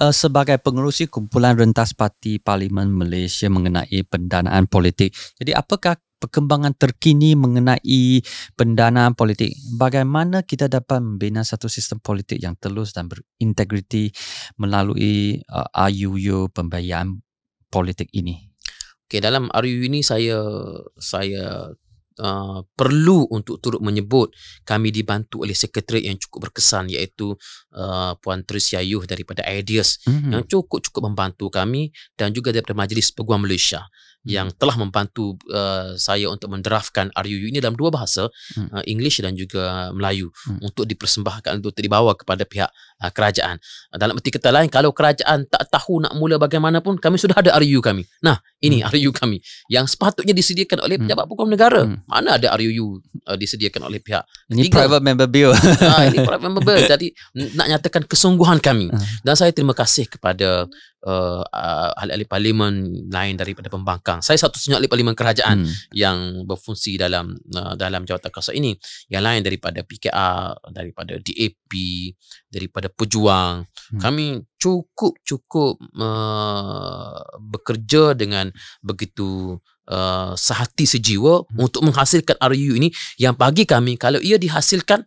uh, sebagai pengerusi kumpulan rentas parti Parlimen Malaysia mengenai pendanaan politik. Jadi apakah perkembangan terkini mengenai pendanaan politik? Bagaimana kita dapat membina satu sistem politik yang telus dan berintegriti melalui RUU eh, pembayaran politik ini? Okay, dalam RUU ini saya saya uh, perlu untuk turut menyebut kami dibantu oleh sekretari yang cukup berkesan iaitu uh, Puan Tricia Yuh daripada Ideas mm-hmm. yang cukup-cukup membantu kami dan juga daripada Majlis Peguam Malaysia mhm. yang telah membantu uh, saya untuk mendraftkan RUU ini dalam dua bahasa hmm. uh, English dan juga Melayu hmm. untuk dipersembahkan untuk dibawa kepada pihak uh, kerajaan. Uh, dalam erti kata lain kalau kerajaan tak tahu nak mula bagaimanapun kami sudah ada RUU kami. Nah, ini hmm. RUU kami yang sepatutnya disediakan oleh hmm. pejabat hukum negara. Hmm. Mana ada RUU uh, disediakan oleh pihak ketiga. Ah, ini private member bill. uh, ini private member bill. Jadi nak nyatakan kesungguhan kami. Ah. Dan saya terima kasih kepada uh, uh, ahli-ahli parlimen lain daripada pembangkang. Saya satu-satunya ahli parlimen kerajaan hmm. yang berfungsi dalam uh, dalam jawatan kuasa ini. Yang lain daripada PKR, daripada DAP, daripada Pejuang. Hmm. Kami cukup-cukup uh, bekerja dengan begitu Uh, sehati sejiwa hmm. untuk menghasilkan RUU ini yang bagi kami kalau ia dihasilkan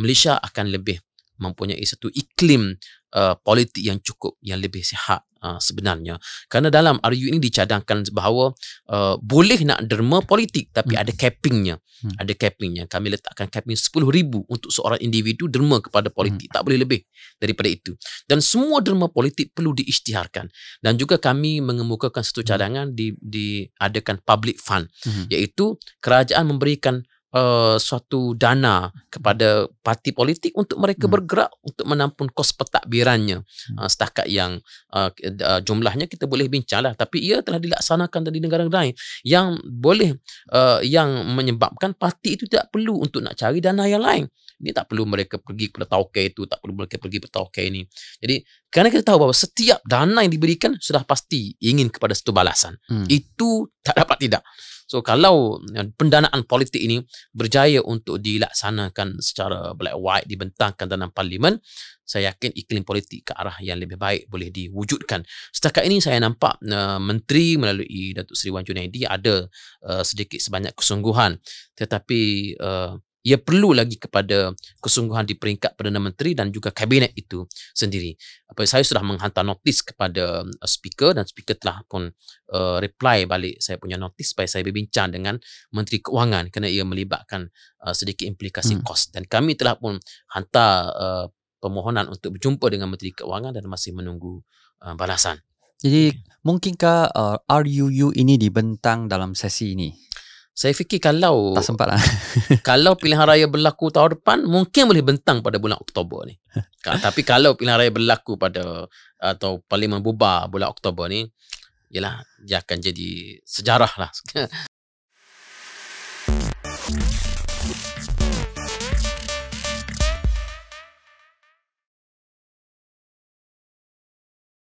Malaysia akan lebih mempunyai satu iklim uh, politik yang cukup yang lebih sihat uh, sebenarnya Karena dalam RU ini dicadangkan bahawa uh, boleh nak derma politik tapi hmm. ada cappingnya hmm. ada cappingnya kami letakkan capping 10000 untuk seorang individu derma kepada politik hmm. tak boleh lebih daripada itu dan semua derma politik perlu diisytiharkan dan juga kami mengemukakan satu hmm. cadangan di diadakan public fund hmm. iaitu kerajaan memberikan uh, suatu dana kepada parti politik untuk mereka hmm. bergerak untuk menampung kos pentadbirannya hmm. uh, setakat yang uh, uh, jumlahnya kita boleh bincanglah tapi ia telah dilaksanakan di negara-negara lain yang boleh uh, yang menyebabkan parti itu tidak perlu untuk nak cari dana yang lain ini tak perlu mereka pergi ke tauke itu tak perlu mereka pergi ke tauke ini jadi kerana kita tahu bahawa setiap dana yang diberikan sudah pasti ingin kepada satu balasan hmm. itu tak dapat tidak So kalau ya, pendanaan politik ini berjaya untuk dilaksanakan secara black white dibentangkan dalam parlimen, saya yakin iklim politik ke arah yang lebih baik boleh diwujudkan. Setakat ini saya nampak uh, menteri melalui Datuk Seri Wan Junaidi ada uh, sedikit sebanyak kesungguhan tetapi uh, ia perlu lagi kepada kesungguhan di peringkat Perdana Menteri dan juga kabinet itu sendiri. Apa saya sudah menghantar notis kepada uh, speaker dan speaker telah pun uh, reply balik saya punya notis supaya saya berbincang dengan Menteri Keuangan kerana ia melibatkan uh, sedikit implikasi hmm. kos dan kami telah pun hantar uh, permohonan untuk berjumpa dengan Menteri Keuangan dan masih menunggu uh, balasan. Jadi mungkinkah uh, RUU ini dibentang dalam sesi ini? saya fikir kalau tak sempat lah. kalau pilihan raya berlaku tahun depan mungkin boleh bentang pada bulan Oktober ni tapi kalau pilihan raya berlaku pada atau parlimen bubar bulan Oktober ni ialah dia akan jadi sejarah lah